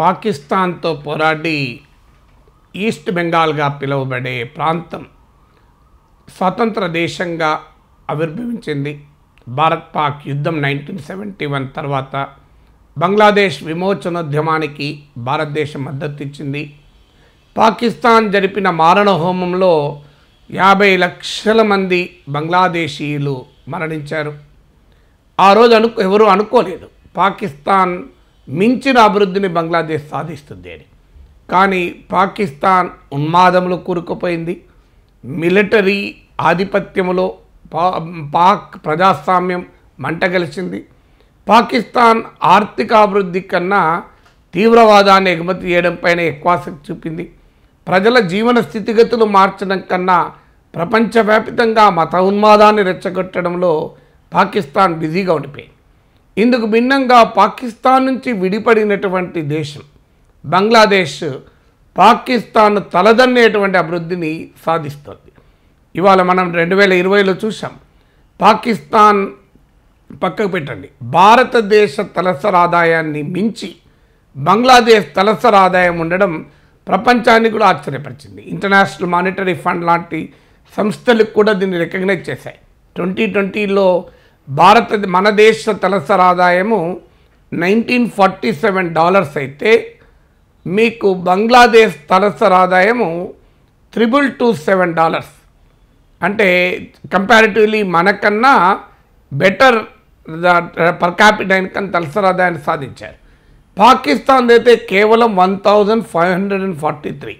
పాకిస్తాన్తో పోరాడి ఈస్ట్ బెంగాల్గా పిలువబడే ప్రాంతం స్వతంత్ర దేశంగా ఆవిర్భవించింది భారత్ పాక్ యుద్ధం నైన్టీన్ సెవెంటీ వన్ తర్వాత బంగ్లాదేశ్ విమోచనోద్యమానికి భారతదేశం మద్దతు ఇచ్చింది పాకిస్తాన్ జరిపిన మారణహోమంలో యాభై లక్షల మంది బంగ్లాదేశీయులు మరణించారు ఆ రోజు అను ఎవరూ అనుకోలేదు పాకిస్తాన్ మించిన అభివృద్ధిని బంగ్లాదేశ్ సాధిస్తుంది అని కానీ పాకిస్తాన్ ఉన్మాదంలో కూరుకుపోయింది మిలిటరీ ఆధిపత్యంలో పాక్ ప్రజాస్వామ్యం మంట కలిసింది పాకిస్తాన్ అభివృద్ధి కన్నా తీవ్రవాదాన్ని ఎగుమతి చేయడం పైన ఎక్కువ ఆసక్తి చూపింది ప్రజల జీవన స్థితిగతులు మార్చడం కన్నా ప్రపంచవ్యాప్తంగా మత ఉన్మాదాన్ని రెచ్చగొట్టడంలో పాకిస్తాన్ బిజీగా ఉండిపోయింది ఇందుకు భిన్నంగా పాకిస్తాన్ నుంచి విడిపడినటువంటి దేశం బంగ్లాదేశ్ పాకిస్తాన్ తలదన్నేటువంటి అభివృద్ధిని సాధిస్తుంది ఇవాళ మనం రెండు వేల ఇరవైలో చూసాం పాకిస్తాన్ పక్కకు పెట్టండి భారతదేశ తలసరి ఆదాయాన్ని మించి బంగ్లాదేశ్ తలసరి ఆదాయం ఉండడం ప్రపంచాన్ని కూడా ఆశ్చర్యపరిచింది ఇంటర్నేషనల్ మానిటరీ ఫండ్ లాంటి సంస్థలకు కూడా దీన్ని రికగ్నైజ్ చేశాయి ట్వంటీ ట్వంటీలో భారత మన దేశ తలసరాదాయము ఆదాయము నైన్టీన్ ఫార్టీ సెవెన్ డాలర్స్ అయితే మీకు బంగ్లాదేశ్ తలసరాదాయము ఆదాయము త్రిబుల్ టూ సెవెన్ డాలర్స్ అంటే కంపారిటివ్లీ మనకన్నా బెటర్ పర్ క్యాపిటల్ ఇన్కమ్ తలసరి ఆదాయాన్ని సాధించారు పాకిస్తాన్ అయితే కేవలం one thousand five hundred and forty three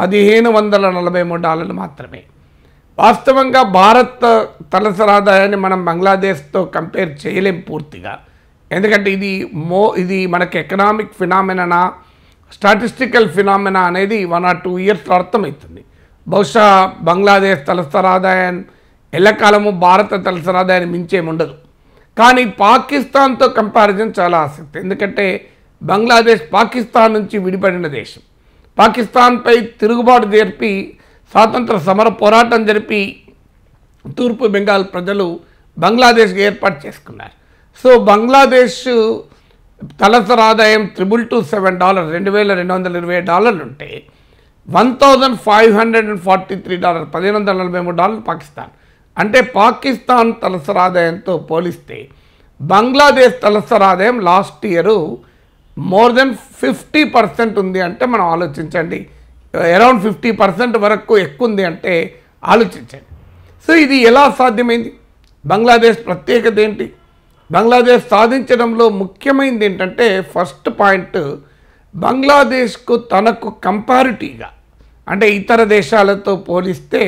పదిహేను వందల నలభై మూడు డాలర్లు మాత్రమే వాస్తవంగా భారత్ తలసరి ఆదాయాన్ని మనం బంగ్లాదేశ్తో కంపేర్ చేయలేం పూర్తిగా ఎందుకంటే ఇది మో ఇది మనకి ఎకనామిక్ ఫినామినా స్టాటిస్టికల్ ఫినామినా అనేది వన్ ఆర్ టూ ఇయర్స్లో అర్థమవుతుంది బహుశా బంగ్లాదేశ్ తలసరి ఆదాయం ఎల్లకాలము భారత తలసరి ఆదాయాన్ని మించేముండదు కానీ పాకిస్తాన్తో కంపారిజన్ చాలా ఆసక్తి ఎందుకంటే బంగ్లాదేశ్ పాకిస్తాన్ నుంచి విడిపడిన దేశం పాకిస్తాన్పై తిరుగుబాటు జరిపి స్వాతంత్ర సమర పోరాటం జరిపి తూర్పు బెంగాల్ ప్రజలు బంగ్లాదేశ్గా ఏర్పాటు చేసుకున్నారు సో బంగ్లాదేశ్ తలసర ఆదాయం త్రిబుల్ టూ సెవెన్ డాలర్ రెండు వేల రెండు వందల ఇరవై డాలర్లు ఉంటే one thousand five hundred and forty three dollar పదిహేను వందల నలభై మూడు డాలర్లు పాకిస్తాన్ అంటే పాకిస్తాన్ తలసర ఆదాయంతో పోలిస్తే బంగ్లాదేశ్ తలసర ఆదాయం last year more than fifty percent ఉంది అంటే మనం ఆలోచించండి అరౌండ్ ఫిఫ్టీ పర్సెంట్ వరకు ఎక్కువ ఉంది అంటే ఆలోచించండి సో ఇది ఎలా సాధ్యమైంది బంగ్లాదేశ్ ప్రత్యేకత ఏంటి బంగ్లాదేశ్ సాధించడంలో ముఖ్యమైనది ఏంటంటే ఫస్ట్ పాయింట్ బంగ్లాదేశ్కు తనకు కంపారిటీగా అంటే ఇతర దేశాలతో పోలిస్తే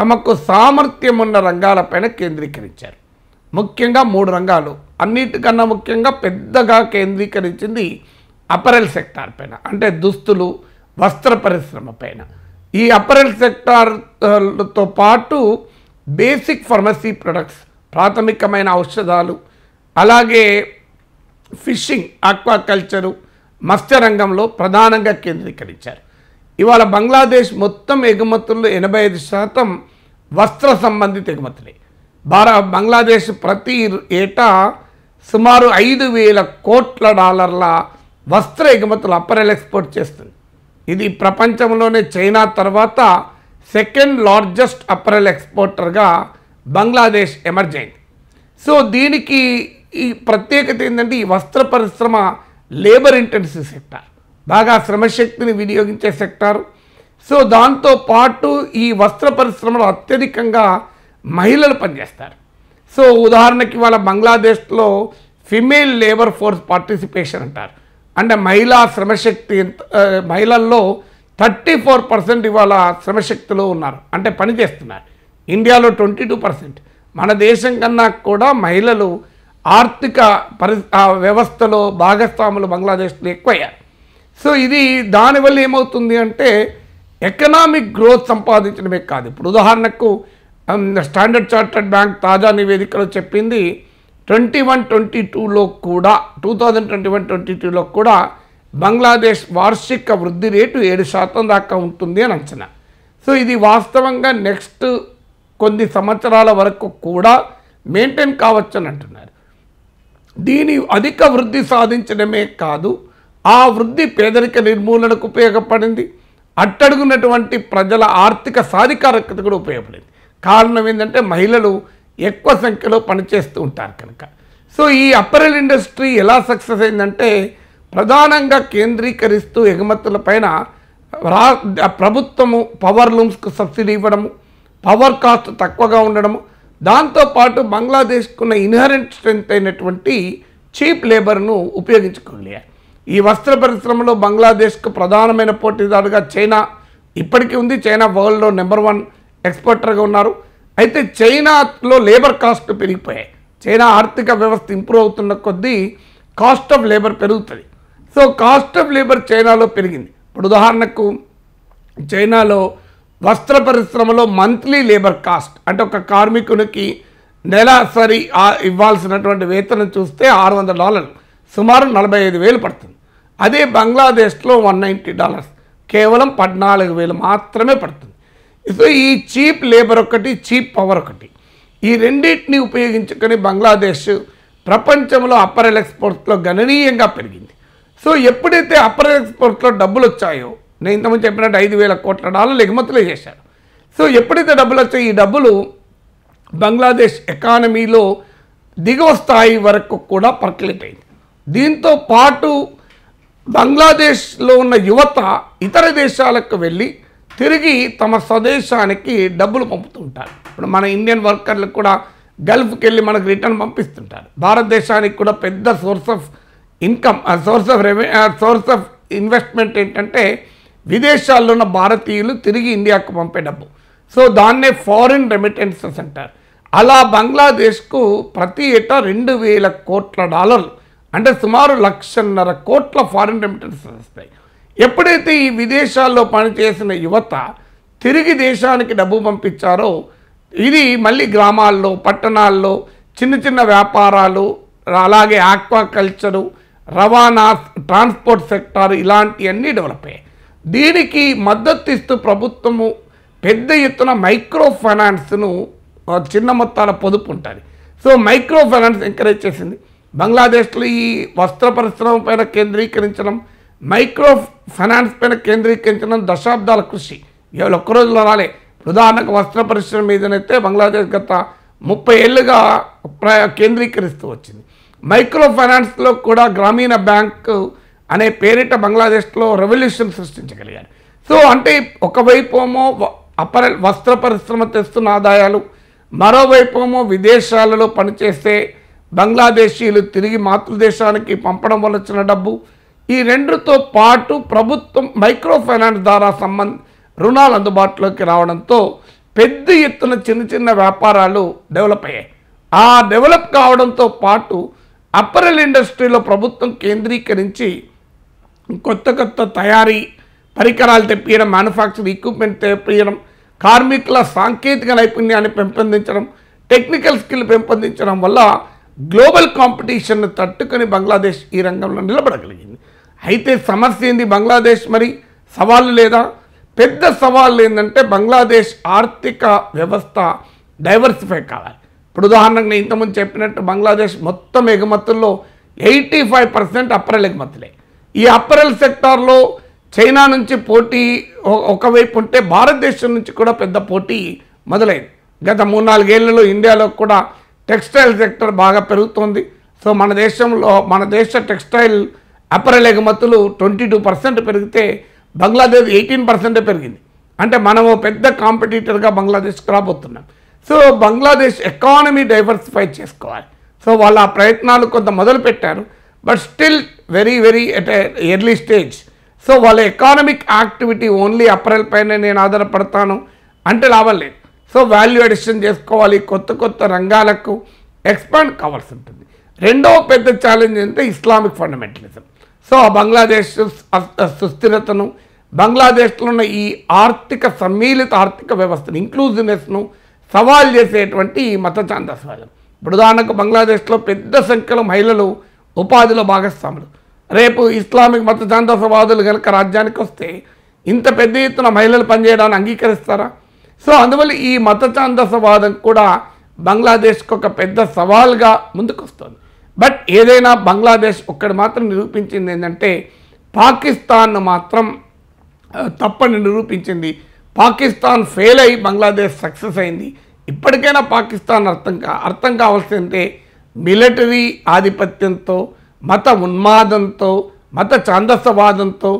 తమకు సామర్థ్యం ఉన్న రంగాలపైన కేంద్రీకరించారు ముఖ్యంగా మూడు రంగాలు అన్నిటికన్నా ముఖ్యంగా పెద్దగా కేంద్రీకరించింది అపరల్ సెక్టార్ పైన అంటే దుస్తులు వస్త్ర పరిశ్రమ పైన ఈ అపరల్ సెక్టార్తో పాటు బేసిక్ ఫార్మసీ ప్రొడక్ట్స్ ప్రాథమికమైన ఔషధాలు అలాగే ఫిషింగ్ ఆక్వాకల్చరు మత్స్య రంగంలో ప్రధానంగా కేంద్రీకరించారు ఇవాళ బంగ్లాదేశ్ మొత్తం ఎగుమతుల్లో ఎనభై ఐదు శాతం వస్త్ర సంబంధిత ఎగుమతులే భార బంగ్లాదేశ్ ప్రతి ఏటా సుమారు ఐదు వేల కోట్ల డాలర్ల వస్త్ర ఎగుమతులు అప్పరెల్ ఎక్స్పోర్ట్ చేస్తుంది ఇది ప్రపంచంలోనే చైనా తర్వాత సెకండ్ లార్జెస్ట్ అప్రల్ ఎక్స్పోర్టర్గా బంగ్లాదేశ్ అయింది సో దీనికి ఈ ప్రత్యేకత ఏంటంటే ఈ వస్త్ర పరిశ్రమ లేబర్ ఇంటెన్సివ్ సెక్టార్ బాగా శ్రమశక్తిని వినియోగించే సెక్టారు సో దాంతో పాటు ఈ వస్త్ర పరిశ్రమలో అత్యధికంగా మహిళలు పనిచేస్తారు సో ఉదాహరణకి వాళ్ళ బంగ్లాదేశ్లో ఫిమేల్ లేబర్ ఫోర్స్ పార్టిసిపేషన్ అంటారు అంటే మహిళా శ్రమశక్తి మహిళల్లో థర్టీ ఫోర్ పర్సెంట్ ఇవాళ శ్రమశక్తిలో ఉన్నారు అంటే పని చేస్తున్నారు ఇండియాలో ట్వంటీ టూ పర్సెంట్ మన దేశం కన్నా కూడా మహిళలు ఆర్థిక పరి వ్యవస్థలో భాగస్వాములు బంగ్లాదేశ్లో ఎక్కువయ్యారు సో ఇది దానివల్ల ఏమవుతుంది అంటే ఎకనామిక్ గ్రోత్ సంపాదించడమే కాదు ఇప్పుడు ఉదాహరణకు స్టాండర్డ్ చార్టర్డ్ బ్యాంక్ తాజా నివేదికలో చెప్పింది ట్వంటీ వన్ ట్వంటీ టూలో కూడా two thousand twenty one twenty టూలో కూడా బంగ్లాదేశ్ వార్షిక వృద్ధి రేటు ఏడు శాతం దాకా ఉంటుంది అని అంచనా సో ఇది వాస్తవంగా నెక్స్ట్ కొన్ని సంవత్సరాల వరకు కూడా మెయింటైన్ కావచ్చు అని అంటున్నారు దీని అధిక వృద్ధి సాధించడమే కాదు ఆ వృద్ధి పేదరిక నిర్మూలనకు ఉపయోగపడింది అట్టడుగున్నటువంటి ప్రజల ఆర్థిక సాధికారకత కూడా ఉపయోగపడింది కారణం ఏంటంటే మహిళలు ఎక్కువ సంఖ్యలో పనిచేస్తూ ఉంటారు కనుక సో ఈ అప్పరల్ ఇండస్ట్రీ ఎలా సక్సెస్ అయిందంటే ప్రధానంగా కేంద్రీకరిస్తూ ఎగుమతుల పైన ప్రభుత్వము పవర్ లూమ్స్కు సబ్సిడీ ఇవ్వడము పవర్ కాస్ట్ తక్కువగా ఉండడము దాంతోపాటు బంగ్లాదేశ్కున్న ఇన్హరెంట్ స్ట్రెంత్ అయినటువంటి చీప్ లేబర్ను ఉపయోగించుకోలే ఈ వస్త్ర పరిశ్రమలో బంగ్లాదేశ్కు ప్రధానమైన పోటీదారుగా చైనా ఇప్పటికీ ఉంది చైనా వరల్డ్లో నెంబర్ వన్ ఎక్స్పోర్టర్గా ఉన్నారు అయితే చైనాలో లేబర్ కాస్ట్ పెరిగిపోయాయి చైనా ఆర్థిక వ్యవస్థ ఇంప్రూవ్ అవుతున్న కొద్దీ కాస్ట్ ఆఫ్ లేబర్ పెరుగుతుంది సో కాస్ట్ ఆఫ్ లేబర్ చైనాలో పెరిగింది ఇప్పుడు ఉదాహరణకు చైనాలో వస్త్ర పరిశ్రమలో మంత్లీ లేబర్ కాస్ట్ అంటే ఒక కార్మికునికి నెలసరి ఇవ్వాల్సినటువంటి వేతనం చూస్తే ఆరు వందల డాలర్లు సుమారు నలభై ఐదు వేలు పడుతుంది అదే బంగ్లాదేశ్లో వన్ నైంటీ డాలర్స్ కేవలం పద్నాలుగు వేలు మాత్రమే పడుతుంది సో ఈ చీప్ లేబర్ ఒకటి చీప్ పవర్ ఒకటి ఈ రెండింటిని ఉపయోగించుకొని బంగ్లాదేశ్ ప్రపంచంలో అప్పర్ ఎక్స్పోర్ట్స్లో గణనీయంగా పెరిగింది సో ఎప్పుడైతే అప్పర్ ఎక్స్పోర్ట్స్లో డబ్బులు వచ్చాయో నేను ఇంతకుముందు చెప్పినట్టు ఐదు వేల కోట్ల డాలర్లు ఎగుమతులు చేశారు సో ఎప్పుడైతే డబ్బులు వచ్చాయో ఈ డబ్బులు బంగ్లాదేశ్ ఎకానమీలో దిగువ స్థాయి వరకు కూడా పర్కలేట్ అయింది దీంతో పాటు బంగ్లాదేశ్లో ఉన్న యువత ఇతర దేశాలకు వెళ్ళి తిరిగి తమ స్వదేశానికి డబ్బులు పంపుతుంటారు ఇప్పుడు మన ఇండియన్ వర్కర్లకు కూడా గల్ఫ్కి వెళ్ళి మనకు రిటర్న్ పంపిస్తుంటారు భారతదేశానికి కూడా పెద్ద source of income source of source of investment ఏంటంటే విదేశాల్లో ఉన్న భారతీయులు తిరిగి ఇండియాకు పంపే డబ్బు సో దాన్నే ఫారిన్ రెమిటెన్సెస్ అంటారు అలా బంగ్లాదేశ్కు ప్రతి ఏటా రెండు వేల కోట్ల డాలర్లు అంటే సుమారు లక్షన్నర కోట్ల ఫారిన్ రెమిటెన్సెస్ వస్తాయి ఎప్పుడైతే ఈ విదేశాల్లో పనిచేసిన యువత తిరిగి దేశానికి డబ్బు పంపించారో ఇది మళ్ళీ గ్రామాల్లో పట్టణాల్లో చిన్న చిన్న వ్యాపారాలు అలాగే ఆక్వాకల్చరు రవాణా ట్రాన్స్పోర్ట్ సెక్టార్ ఇలాంటివన్నీ డెవలప్ అయ్యాయి దీనికి మద్దతు ఇస్తూ ప్రభుత్వము పెద్ద ఎత్తున మైక్రో ఫైనాన్స్ను చిన్న మొత్తాల పొదుపు ఉంటుంది సో మైక్రో ఫైనాన్స్ ఎంకరేజ్ చేసింది బంగ్లాదేశ్లో ఈ వస్త్ర పరిశ్రమ పైన కేంద్రీకరించడం మైక్రో ఫైనాన్స్ పైన కేంద్రీకరించడం దశాబ్దాల కృషి ఒక్క రోజులో రాలే ఉదాహరణకు వస్త్ర పరిశ్రమ మీదనైతే బంగ్లాదేశ్ గత ముప్పై ఏళ్ళుగా కేంద్రీకరిస్తూ వచ్చింది మైక్రో ఫైనాన్స్లో కూడా గ్రామీణ బ్యాంకు అనే పేరిట బంగ్లాదేశ్లో రెవల్యూషన్ సృష్టించగలిగారు సో అంటే ఏమో అపర వస్త్ర పరిశ్రమ తెస్తున్న ఆదాయాలు ఏమో విదేశాలలో పనిచేస్తే బంగ్లాదేశీయులు తిరిగి మాతృదేశానికి పంపడం వల్ల వచ్చిన డబ్బు ఈ రెండుతో పాటు ప్రభుత్వం మైక్రో ఫైనాన్స్ ద్వారా సంబంధ రుణాలు అందుబాటులోకి రావడంతో పెద్ద ఎత్తున చిన్న చిన్న వ్యాపారాలు డెవలప్ అయ్యాయి ఆ డెవలప్ కావడంతో పాటు అప్పరల్ ఇండస్ట్రీలో ప్రభుత్వం కేంద్రీకరించి కొత్త కొత్త తయారీ పరికరాలు తెప్పించడం మ్యానుఫ్యాక్చర్ ఎక్విప్మెంట్ తెప్పించడం కార్మికుల సాంకేతిక నైపుణ్యాన్ని పెంపొందించడం టెక్నికల్ స్కిల్ పెంపొందించడం వల్ల గ్లోబల్ కాంపిటీషన్ను తట్టుకొని బంగ్లాదేశ్ ఈ రంగంలో నిలబడగలిగింది అయితే సమస్య ఏంది బంగ్లాదేశ్ మరి సవాళ్ళు లేదా పెద్ద సవాళ్ళు ఏంటంటే బంగ్లాదేశ్ ఆర్థిక వ్యవస్థ డైవర్సిఫై కావాలి ఇప్పుడు ఉదాహరణకు నేను ఇంతకుముందు చెప్పినట్టు బంగ్లాదేశ్ మొత్తం ఎగుమతుల్లో ఎయిటీ ఫైవ్ పర్సెంట్ అప్రల్ ఎగుమతులే ఈ అప్రల్ సెక్టార్లో చైనా నుంచి పోటీ ఒకవైపు ఉంటే భారతదేశం నుంచి కూడా పెద్ద పోటీ మొదలైంది గత మూడు నాలుగేళ్లలో ఇండియాలో కూడా టెక్స్టైల్ సెక్టర్ బాగా పెరుగుతోంది సో మన దేశంలో మన దేశ టెక్స్టైల్ అపరలేఖ మత్తులు ట్వంటీ టూ పర్సెంట్ పెరిగితే బంగ్లాదేశ్ ఎయిటీన్ పర్సెంట్ పెరిగింది అంటే మనము పెద్ద కాంపిటీటర్గా బంగ్లాదేశ్కి రాబోతున్నాం సో బంగ్లాదేశ్ ఎకానమీ డైవర్సిఫై చేసుకోవాలి సో వాళ్ళు ఆ ప్రయత్నాలు కొంత మొదలు పెట్టారు but still very very at early stage so వాళ్ళ ఎకానమిక్ యాక్టివిటీ ఓన్లీ అప్రైల్ పైన నేను ఆధారపడతాను అంటే లాభం లేదు సో వాల్యూ అడిషన్ చేసుకోవాలి కొత్త కొత్త రంగాలకు ఎక్స్పాండ్ కావాల్సి ఉంటుంది రెండవ పెద్ద ఛాలెంజ్ అంటే ఇస్లామిక్ ఫండమెంటలిజం సో బంగ్లాదేశ్ సుస్థిరతను బంగ్లాదేశ్లో ఉన్న ఈ ఆర్థిక సమ్మిళిత ఆర్థిక వ్యవస్థను ఇంక్లూజివ్నెస్ను సవాల్ చేసేటువంటి ఈ మత ఛాందస్వాదం ఇప్పుడు ఉదాహరణకు బంగ్లాదేశ్లో పెద్ద సంఖ్యలో మహిళలు ఉపాధిలో భాగస్వాములు రేపు ఇస్లామిక్ మత చాందస్వాదులు కనుక రాజ్యానికి వస్తే ఇంత పెద్ద ఎత్తున మహిళలు పనిచేయడానికి అంగీకరిస్తారా సో అందువల్ల ఈ మత ఛాందసవాదం కూడా బంగ్లాదేశ్కి ఒక పెద్ద సవాల్గా ముందుకొస్తుంది బట్ ఏదైనా బంగ్లాదేశ్ ఒక్కడ మాత్రం నిరూపించింది ఏంటంటే పాకిస్తాన్ మాత్రం తప్పని నిరూపించింది పాకిస్తాన్ ఫెయిల్ అయ్యి బంగ్లాదేశ్ సక్సెస్ అయింది ఇప్పటికైనా పాకిస్తాన్ అర్థం కా అర్థం కావాల్సిందే మిలిటరీ ఆధిపత్యంతో మత ఉన్మాదంతో మత ఛాందస్వాదంతో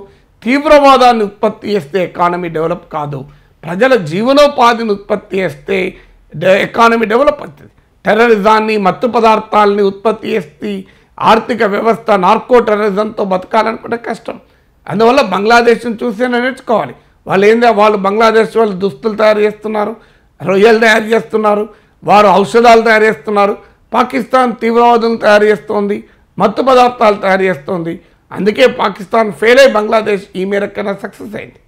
తీవ్రవాదాన్ని ఉత్పత్తి చేస్తే ఎకానమీ డెవలప్ కాదు ప్రజల జీవనోపాధిని ఉత్పత్తి చేస్తే ఎకానమీ డెవలప్ అవుతుంది టెర్రరిజాన్ని మత్తు పదార్థాలని ఉత్పత్తి చేస్తే ఆర్థిక వ్యవస్థ నార్కో టెర్రరిజంతో బతకాలనుకుంటే కష్టం అందువల్ల బంగ్లాదేశ్ని చూసేనే నేర్చుకోవాలి వాళ్ళు ఏందో వాళ్ళు బంగ్లాదేశ్ వాళ్ళు దుస్తులు తయారు చేస్తున్నారు రొయ్యలు తయారు చేస్తున్నారు వారు ఔషధాలు తయారు చేస్తున్నారు పాకిస్తాన్ తీవ్రవాదులు తయారు చేస్తోంది మత్తు పదార్థాలు తయారు చేస్తోంది అందుకే పాకిస్తాన్ ఫెయిల్ అయి బంగ్లాదేశ్ ఈ మేరకైనా సక్సెస్ అయింది